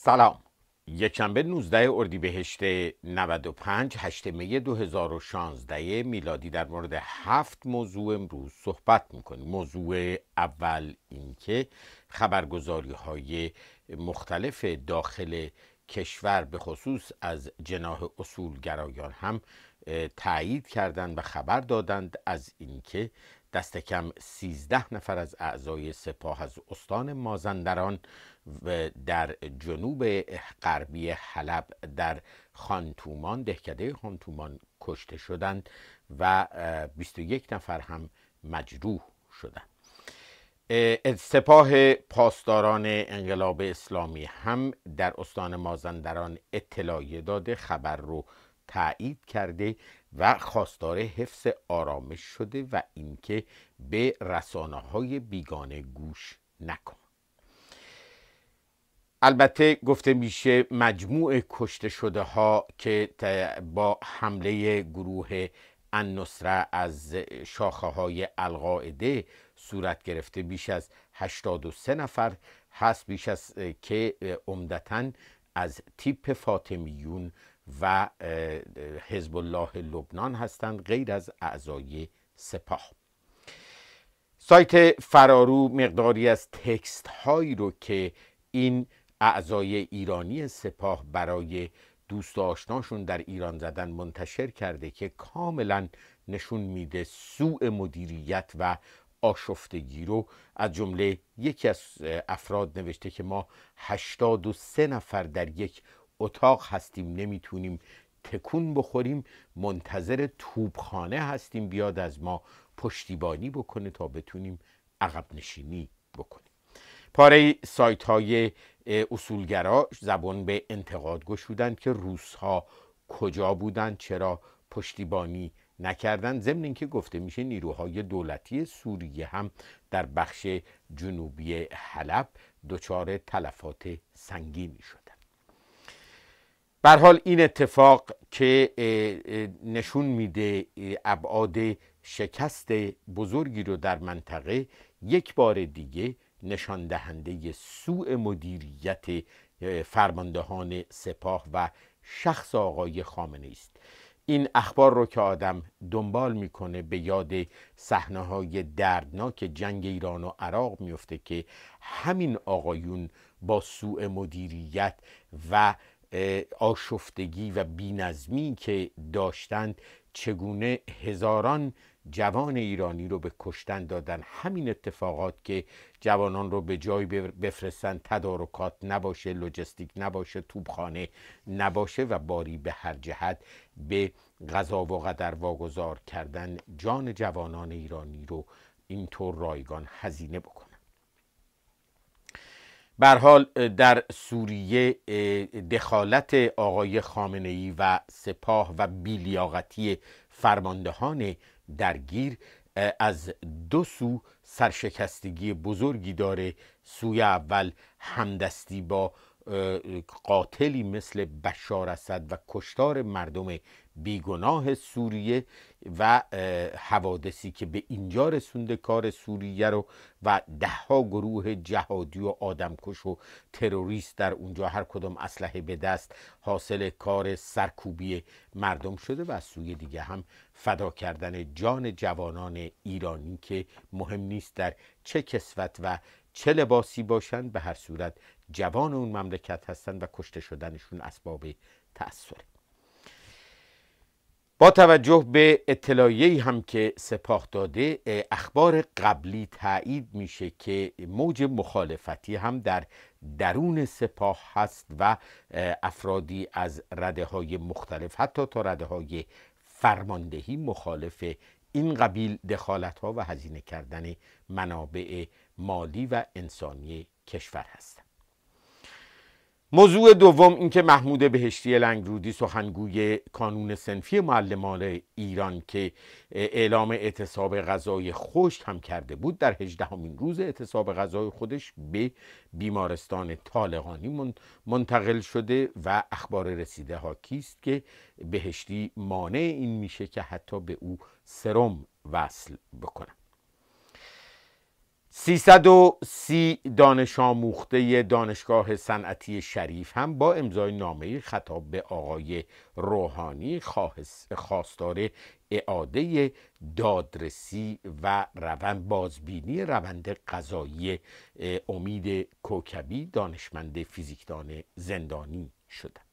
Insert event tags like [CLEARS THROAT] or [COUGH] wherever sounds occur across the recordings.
سلام یکشنبه 19 اردیبهشت 95 8 می 2016 میلادی در مورد هفت موضوع امروز صحبت میکنیم موضوع اول اینکه خبرگزاری های مختلف داخل کشور به خصوص از جناح اصولگرایان هم تایید کردند و خبر دادند از اینکه دست کم 13 نفر از اعضای سپاه از استان مازندران در جنوب غربی حلب در خانتومان دهکده خانتومان کشته شدند و 21 نفر هم مجروح شدند سپاه پاسداران انقلاب اسلامی هم در استان مازندران اطلاعیه داده خبر رو تایید کرده و خواستار حفظ آرامش شده و اینکه به رسانه های بیگانه گوش نکن البته گفته میشه مجموع کشته شده ها که با حمله گروه النصره از شاخه های القاعده صورت گرفته بیش از 83 نفر هست بیش از که عمدتا از تیپ فاطمیون و حزب الله لبنان هستند غیر از اعضای سپاه سایت فرارو مقداری از تکست هایی رو که این اعضای ایرانی سپاه برای دوست آشناشون در ایران زدن منتشر کرده که کاملا نشون میده سوء مدیریت و آشفتگی رو از جمله یکی از افراد نوشته که ما 83 نفر در یک اتاق هستیم نمیتونیم تکون بخوریم منتظر توبخانه هستیم بیاد از ما پشتیبانی بکنه تا بتونیم عقب نشینی بکنیم پاره سایت های اصولگرا زبان به انتقاد گشودند که روس ها کجا بودند چرا پشتیبانی نکردن ضمن اینکه گفته میشه نیروهای دولتی سوریه هم در بخش جنوبی حلب دچار تلفات سنگینی شد بر حال این اتفاق که نشون میده ابعاد شکست بزرگی رو در منطقه یک بار دیگه نشان دهنده سوء مدیریت فرماندهان سپاه و شخص آقای خامنه است این اخبار رو که آدم دنبال میکنه به یاد صحنه های دردناک جنگ ایران و عراق میفته که همین آقایون با سوء مدیریت و آشفتگی و بینظمی که داشتند چگونه هزاران جوان ایرانی رو به کشتن دادن همین اتفاقات که جوانان رو به جای بفرستن تدارکات نباشه لوجستیک نباشه توبخانه نباشه و باری به هر جهت به غذا و قدر واگذار کردن جان جوانان ایرانی رو اینطور رایگان هزینه بکن بر حال در سوریه دخالت آقای خامنه ای و سپاه و بیلیاقتی فرماندهان درگیر از دو سو سرشکستگی بزرگی داره سوی اول همدستی با قاتلی مثل بشار اسد و کشتار مردم بیگناه سوریه و حوادثی که به اینجا رسونده کار سوریه رو و دهها گروه جهادی و آدمکش و تروریست در اونجا هر کدام اسلحه به دست حاصل کار سرکوبی مردم شده و از سوی دیگه هم فدا کردن جان جوانان ایرانی که مهم نیست در چه کسوت و چه لباسی باشند به هر صورت جوان اون مملکت هستن و کشته شدنشون اسباب تأثیره با توجه به اطلاعیه هم که سپاه داده اخبار قبلی تایید میشه که موج مخالفتی هم در درون سپاه هست و افرادی از رده های مختلف حتی تا رده های فرماندهی مخالف این قبیل دخالت ها و هزینه کردن منابع مالی و انسانی کشور هستند موضوع دوم اینکه محمود بهشتی لنگرودی سخنگوی کانون سنفی معلمان ایران که اعلام اعتصاب غذای خشک هم کرده بود در هجدهمین روز اعتصاب غذای خودش به بیمارستان طالقانی منتقل شده و اخبار رسیده ها کیست که بهشتی مانع این میشه که حتی به او سرم وصل بکنن 330 دانش آموخته دانشگاه صنعتی شریف هم با امضای نامه خطاب به آقای روحانی خواستار اعاده دادرسی و روند بازبینی روند قضایی امید کوکبی دانشمند فیزیکدان زندانی شدند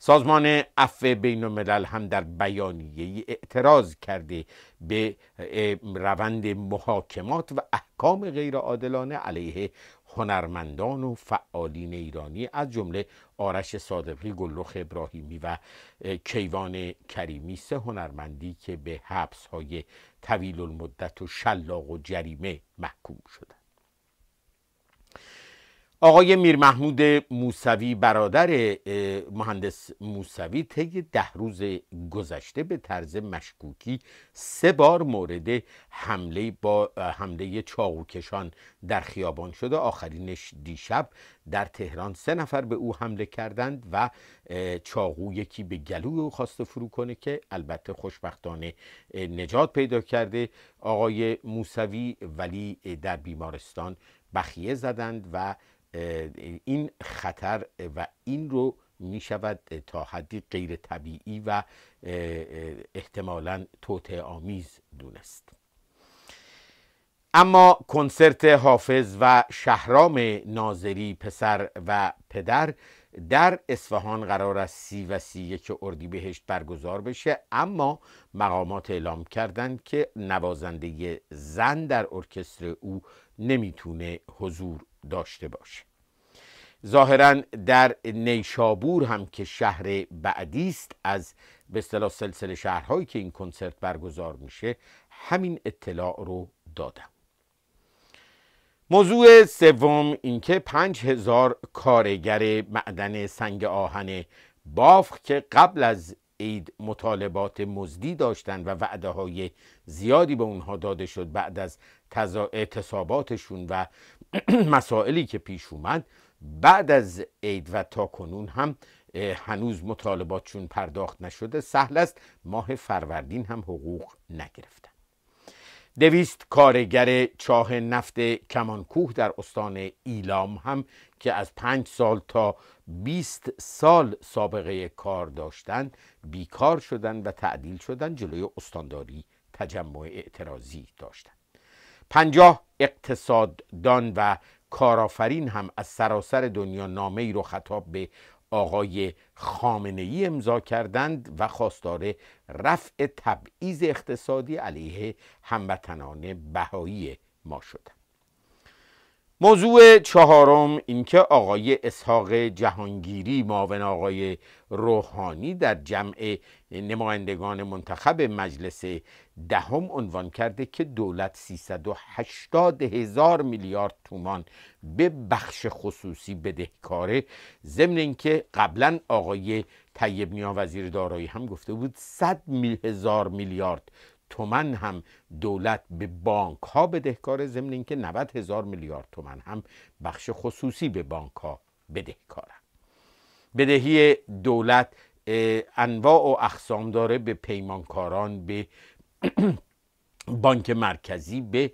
سازمان عفو بین الملل هم در بیانیه اعتراض کرده به روند محاکمات و احکام غیرعادلانه علیه هنرمندان و فعالین ایرانی از جمله آرش صادقی گلرخ ابراهیمی و کیوان کریمی سه هنرمندی که به حبس های طویل المدت و شلاق و جریمه محکوم شدند آقای میر محمود موسوی برادر مهندس موسوی طی ده روز گذشته به طرز مشکوکی سه بار مورد حمله با حمله چاقوکشان در خیابان شده آخرینش دیشب در تهران سه نفر به او حمله کردند و چاقو یکی به گلو او خواسته فرو کنه که البته خوشبختانه نجات پیدا کرده آقای موسوی ولی در بیمارستان بخیه زدند و این خطر و این رو می شود تا حدی غیر طبیعی و احتمالا توت آمیز دونست اما کنسرت حافظ و شهرام نازری پسر و پدر در اصفهان قرار است سی و سی یک اردیبهشت برگزار بشه اما مقامات اعلام کردند که نوازنده زن در ارکستر او نمیتونه حضور داشته باشه ظاهرا در نیشابور هم که شهر بعدی است از به اصطلاح سلسله شهرهایی که این کنسرت برگزار میشه همین اطلاع رو دادم موضوع سوم اینکه 5000 هزار کارگر معدن سنگ آهن بافخ که قبل از عید مطالبات مزدی داشتند و وعده های زیادی به اونها داده شد بعد از اعتصاباتشون و [CLEARS THROAT] مسائلی که پیش اومد بعد از عید و تا کنون هم هنوز مطالبات چون پرداخت نشده سهل است ماه فروردین هم حقوق نگرفتن دویست کارگر چاه نفت کمانکوه در استان ایلام هم که از پنج سال تا 20 سال سابقه کار داشتند بیکار شدند و تعدیل شدند جلوی استانداری تجمع اعتراضی داشتند پنجاه اقتصاددان و کارآفرین هم از سراسر دنیا نامه ای رو خطاب به آقای خامنه ای امضا کردند و خواستار رفع تبعیض اقتصادی علیه هموطنان بهایی ما شدند موضوع چهارم اینکه آقای اسحاق جهانگیری معاون آقای روحانی در جمع نمایندگان منتخب مجلس دهم عنوان کرده که دولت 380 هزار میلیارد تومان به بخش خصوصی بدهکاره ضمن اینکه قبلا آقای طیب نیا وزیر دارایی هم گفته بود 100 هزار میلیارد تومن هم دولت به بانک ها بدهکاره ضمن اینکه 90 هزار میلیارد تومن هم بخش خصوصی به بانک ها بدهکارن بدهی دولت انواع و اقسام داره به پیمانکاران به [CLEARS THROAT] بانک مرکزی به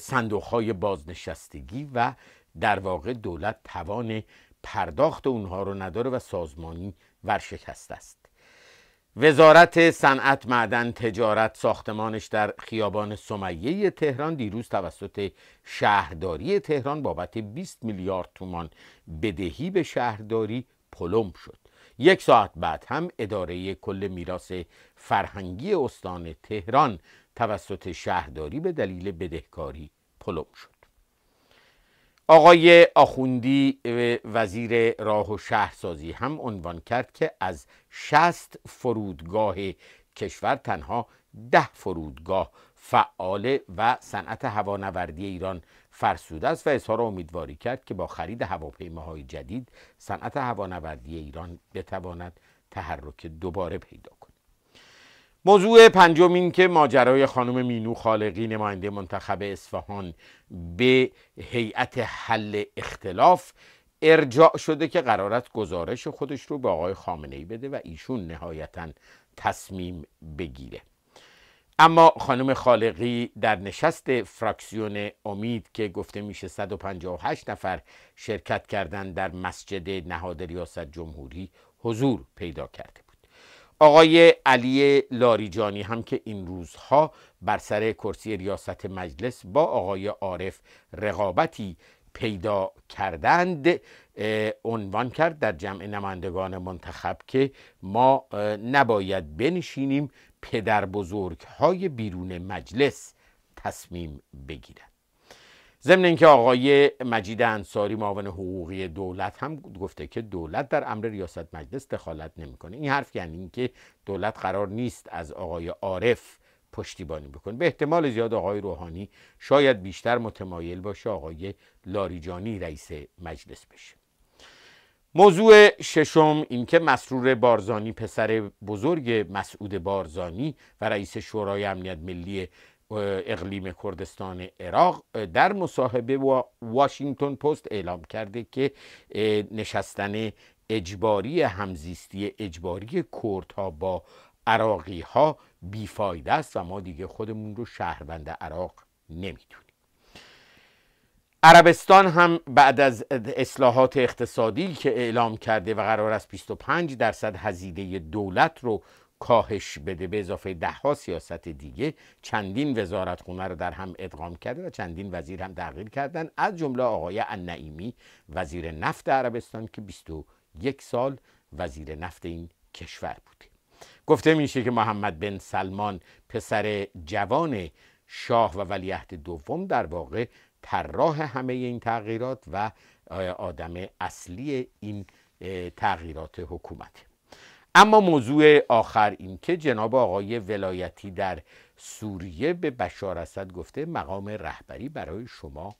صندوق های بازنشستگی و در واقع دولت توان پرداخت اونها رو نداره و سازمانی ورشکست است وزارت صنعت معدن تجارت ساختمانش در خیابان سمیه تهران دیروز توسط شهرداری تهران بابت 20 میلیارد تومان بدهی به شهرداری پلم شد یک ساعت بعد هم اداره کل میراث فرهنگی استان تهران توسط شهرداری به دلیل بدهکاری پلم شد آقای آخوندی وزیر راه و شهرسازی هم عنوان کرد که از شست فرودگاه کشور تنها ده فرودگاه فعال و صنعت هوانوردی ایران فرسوده است و اظهار امیدواری کرد که با خرید هواپیماهای جدید صنعت هوانوردی ایران بتواند تحرک دوباره پیدا کند موضوع پنجم این که ماجرای خانم مینو خالقی نماینده منتخب اصفهان به هیئت حل اختلاف ارجاع شده که قرارت گزارش خودش رو به آقای خامنه ای بده و ایشون نهایتا تصمیم بگیره اما خانم خالقی در نشست فراکسیون امید که گفته میشه 158 نفر شرکت کردن در مسجد نهاد ریاست جمهوری حضور پیدا کرده آقای علی لاریجانی هم که این روزها بر سر کرسی ریاست مجلس با آقای عارف رقابتی پیدا کردند عنوان کرد در جمع نمایندگان منتخب که ما نباید بنشینیم پدر بزرگ های بیرون مجلس تصمیم بگیرند ضمن اینکه آقای مجید انصاری معاون حقوقی دولت هم گفته که دولت در امر ریاست مجلس دخالت نمیکنه این حرف یعنی اینکه دولت قرار نیست از آقای عارف پشتیبانی بکنه به احتمال زیاد آقای روحانی شاید بیشتر متمایل باشه آقای لاریجانی رئیس مجلس بشه موضوع ششم اینکه مسرور بارزانی پسر بزرگ مسعود بارزانی و رئیس شورای امنیت ملی اقلیم کردستان عراق در مصاحبه با واشنگتن پست اعلام کرده که نشستن اجباری همزیستی اجباری کردها با عراقی ها بیفایده است و ما دیگه خودمون رو شهروند عراق نمیدونیم عربستان هم بعد از اصلاحات اقتصادی که اعلام کرده و قرار است 25 درصد هزینه دولت رو کاهش بده به اضافه ده ها سیاست دیگه چندین وزارت خونه رو در هم ادغام کرده و چندین وزیر هم تغییر کردن از جمله آقای النعیمی وزیر نفت عربستان که 21 سال وزیر نفت این کشور بوده گفته میشه که محمد بن سلمان پسر جوان شاه و ولیعهد دوم در واقع طراح همه این تغییرات و آدم اصلی این تغییرات حکومت اما موضوع آخر این که جناب آقای ولایتی در سوریه به بشار اسد گفته مقام رهبری برای شما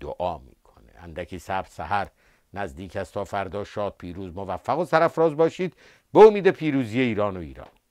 دعا میکنه اندکی صبر سحر نزدیک است تا فردا شاد پیروز موفق و سرفراز باشید به امید پیروزی ایران و ایران